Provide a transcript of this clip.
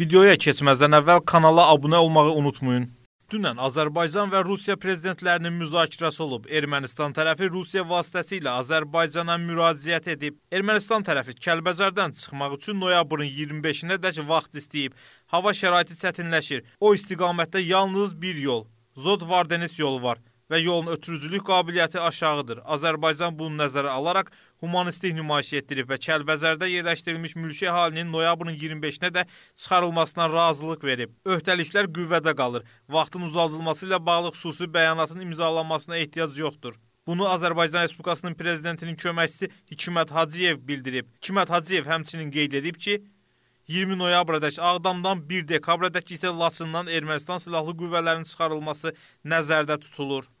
Videoya keçməzdən əvvəl kanala abunə olmağı unutmayın. Dünən Azərbaycan və Rusiya prezidentlərinin müzakirəsi olub. Ermənistan tərəfi Rusiya vasitəsilə Azərbaycana müraciət edib. Ermənistan tərəfi Kəlbəcərdən çıxmaq üçün noyabrın 25-nə dək vaxt istəyib. Hava şəraiti çətinləşir. O istiqamətdə yalnız bir yol, Zod Vardenis yolu var və yolun ötürücülük qabiliyyəti aşağıdır. Azərbaycan bunu nəzərə alaraq humanistlik nümayiş etdirib və Kəlbəzərdə yerləşdirilmiş mülki əhalinin noyabrın 25-nə də çıxarılmasına razılıq verib. Öhdəliklər qüvvədə qalır. Vaxtın uzadılması ilə bağlı xüsusi bəyanatın imzalanmasına ehtiyac yoxdur. Bunu Azərbaycan Respublikasının prezidentinin köməkçisi Hikmət Hacıyev bildirib. Hikmət Hacıyev həmçinin qeyd edib ki, 20 noyabradək Ağdamdan, 1 dekabradək isə Laçından Ermənistan silahlı qüvvələrinin çıxarılması nəzərdə tutulur.